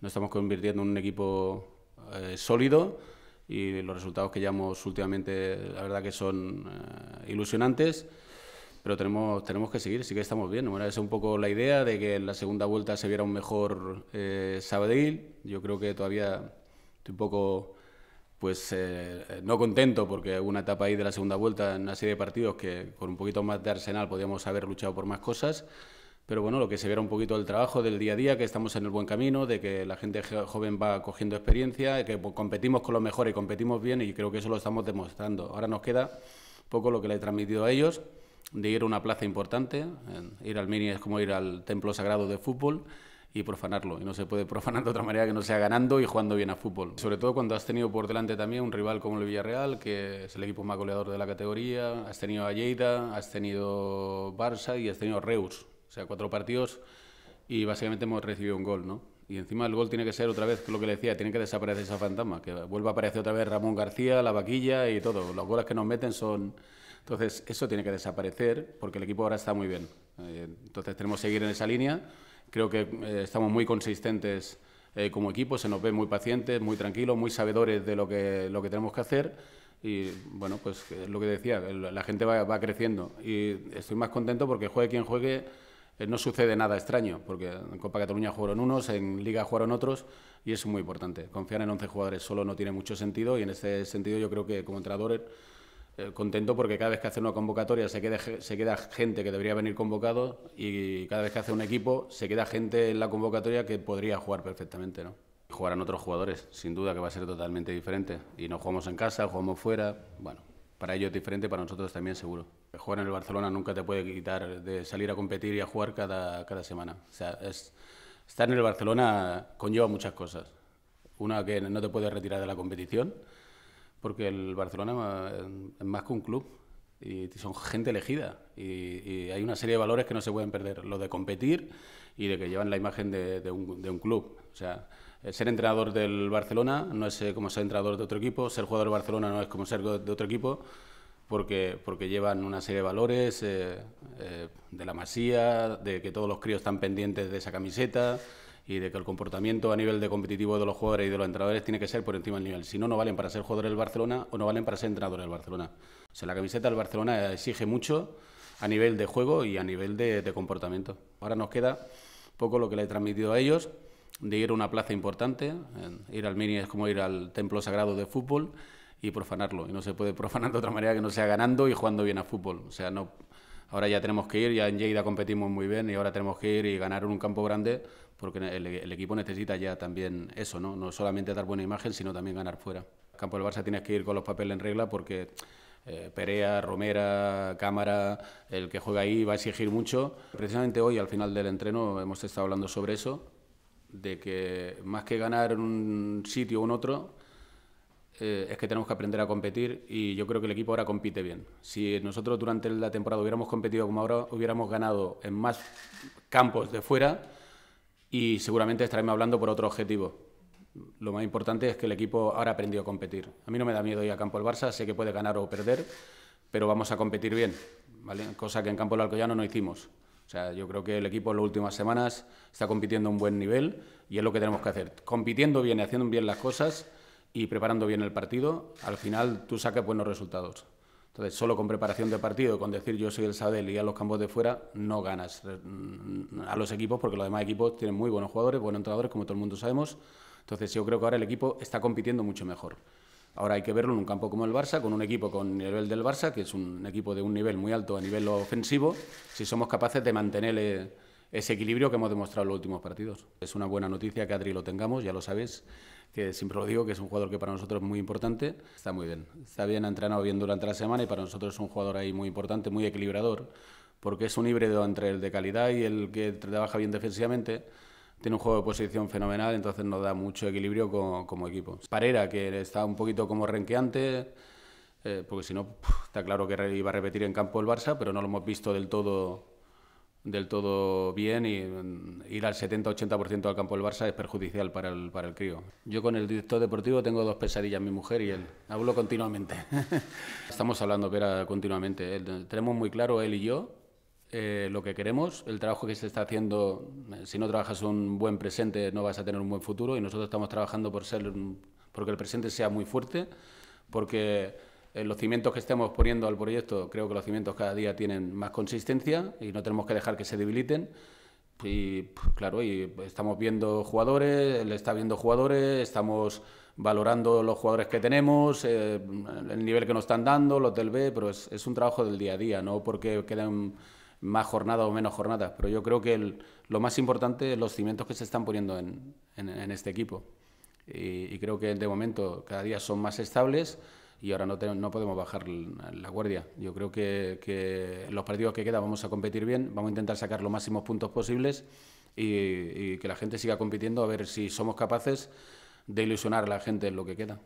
nos estamos convirtiendo en un equipo eh, sólido y los resultados que llevamos últimamente, la verdad que son eh, ilusionantes, pero tenemos, tenemos que seguir, sí que estamos bien. Bueno, es un poco la idea de que en la segunda vuelta se viera un mejor eh, Sabadell. Yo creo que todavía estoy un poco pues eh, no contento porque hubo una etapa ahí de la segunda vuelta en una serie de partidos que con un poquito más de arsenal podíamos haber luchado por más cosas pero bueno, lo que se viera un poquito del trabajo, del día a día, que estamos en el buen camino, de que la gente joven va cogiendo experiencia, que pues, competimos con los mejores y competimos bien y creo que eso lo estamos demostrando. Ahora nos queda poco lo que le he transmitido a ellos, de ir a una plaza importante, ir al mini es como ir al templo sagrado de fútbol y profanarlo. Y no se puede profanar de otra manera que no sea ganando y jugando bien a fútbol. Sobre todo cuando has tenido por delante también un rival como el Villarreal, que es el equipo más goleador de la categoría, has tenido a Lleida, has tenido Barça y has tenido Reus o sea, cuatro partidos y básicamente hemos recibido un gol, ¿no? Y encima el gol tiene que ser otra vez, lo que le decía, tiene que desaparecer esa fantasma, que vuelva a aparecer otra vez Ramón García, la vaquilla y todo. Los goles que nos meten son... Entonces, eso tiene que desaparecer porque el equipo ahora está muy bien. Eh, entonces, tenemos que seguir en esa línea. Creo que eh, estamos muy consistentes eh, como equipo, se nos ve muy pacientes, muy tranquilos, muy sabedores de lo que, lo que tenemos que hacer. Y bueno, pues lo que decía, la gente va, va creciendo. Y estoy más contento porque juegue quien juegue eh, no sucede nada extraño, porque en Copa Cataluña jugaron unos, en Liga jugaron otros, y es muy importante. Confiar en 11 jugadores solo no tiene mucho sentido, y en ese sentido yo creo que como entrenador eh, contento porque cada vez que hace una convocatoria se queda, se queda gente que debería venir convocado, y cada vez que hace un equipo se queda gente en la convocatoria que podría jugar perfectamente. ¿no? Jugarán otros jugadores, sin duda que va a ser totalmente diferente, y no jugamos en casa, jugamos fuera, bueno, para ellos es diferente, para nosotros también seguro. Jugar en el Barcelona nunca te puede quitar de salir a competir y a jugar cada, semana. sea, estar en el Barcelona conlleva muchas cosas. Una que no te puedes retirar de la competición, porque el Barcelona es más que un club, y son gente elegida y, hay una serie de valores que no se pueden perder, lo de competir y de que llevan la imagen de, un, club. O sea, eh, ser entrenador del Barcelona no es eh, como ser entrenador de otro equipo, ser jugador del Barcelona no es como ser de otro equipo, porque, porque llevan una serie de valores eh, de la masía, de que todos los críos están pendientes de esa camiseta y de que el comportamiento a nivel de competitivo de los jugadores y de los entrenadores tiene que ser por encima del nivel. Si no, no valen para ser jugadores del Barcelona o no valen para ser entrenadores del Barcelona. O sea, la camiseta del Barcelona exige mucho a nivel de juego y a nivel de, comportamiento. Ahora nos queda poco lo que le he transmitido a ellos, de ir a una plaza importante, ir al mini es como ir al templo sagrado de fútbol y profanarlo. Y no se puede profanar de otra manera que no sea ganando y jugando bien a fútbol. O sea, no, ahora ya tenemos que ir, ya en Lleida competimos muy bien y ahora tenemos que ir y ganar en un campo grande porque el, equipo necesita ya también eso, ¿no? no solamente dar buena imagen, sino también ganar fuera. campo del Barça tienes que ir con los papeles en regla porque eh, Perea, Romera, Cámara, el que juega ahí va a exigir mucho. Precisamente hoy, al final del entreno, hemos estado hablando sobre eso, de que más que ganar en un sitio o en otro, eh, es que tenemos que aprender a competir y yo creo que el equipo ahora compite bien. Si nosotros durante la temporada hubiéramos competido como ahora, hubiéramos ganado en más campos de fuera y seguramente estaríamos hablando por otro objetivo. Lo más importante es que el equipo ahora ha aprendido a competir. A mí no me da miedo ir a campo el Barça, sé que puede ganar o perder, pero vamos a competir bien, ¿vale? Cosa que en campo el Alcoyano no hicimos. O sea, yo creo que el equipo en las últimas semanas está compitiendo a un buen nivel y es lo que tenemos que hacer. Compitiendo bien y haciendo bien las cosas, y preparando bien el partido, al final tú sacas buenos resultados. Entonces, solo con preparación de partido, con decir yo soy el Sadel y a los campos de fuera, no ganas eh, mm, a los equipos, porque los demás equipos tienen muy buenos jugadores, buenos entrenadores, como todo el mundo sabemos. Entonces, yo creo que ahora el equipo está compitiendo mucho mejor. Ahora hay que verlo en un campo como el Barça, con un equipo con nivel del Barça, que es un equipo de un nivel muy alto a nivel ofensivo, si somos capaces de mantenerle... Eh, ese equilibrio que hemos demostrado en los últimos partidos. Es una buena noticia que Adri lo tengamos, ya lo sabéis, que siempre lo digo, que es un jugador que para nosotros es muy importante. Está muy bien, está bien entrenado bien durante la semana y para nosotros es un jugador ahí muy importante, muy equilibrador, porque es un híbrido entre el de calidad y el que trabaja bien defensivamente. Tiene un juego de posición fenomenal, entonces nos da mucho equilibrio como, equipo. Parera, que está un poquito como renqueante, eh, porque si no, está claro que iba a repetir en campo el Barça, pero no lo hemos visto del todo del todo bien y mm, ir al 70-80% al campo del Barça es perjudicial para el, para el crío. Yo con el director deportivo tengo dos pesadillas, mi mujer y él. Hablo continuamente. Estamos hablando, Vera, continuamente. tenemos muy claro, él y yo, eh, lo que queremos, el trabajo que se está haciendo. Eh, si no trabajas un buen presente, no vas a tener un buen futuro y nosotros estamos trabajando por ser, mm, porque el presente sea muy fuerte, porque eh, los cimientos que estemos poniendo al proyecto, creo que los cimientos cada día tienen más consistencia y no tenemos que dejar que se debiliten. Y claro, y estamos viendo jugadores, él está viendo jugadores, estamos valorando los jugadores que tenemos, eh, el nivel que nos están dando, los del B, pero es, un trabajo del día a día, no porque quedan más jornadas o menos jornadas, pero yo creo que lo más importante es los cimientos que se están poniendo en, este equipo. Y, y creo que de momento cada día son más estables y ahora no, no podemos bajar la guardia. Yo creo que, en los partidos que quedan vamos a competir bien, vamos a intentar sacar los máximos puntos posibles y que la gente siga compitiendo a ver si somos capaces de ilusionar a la gente en lo que queda.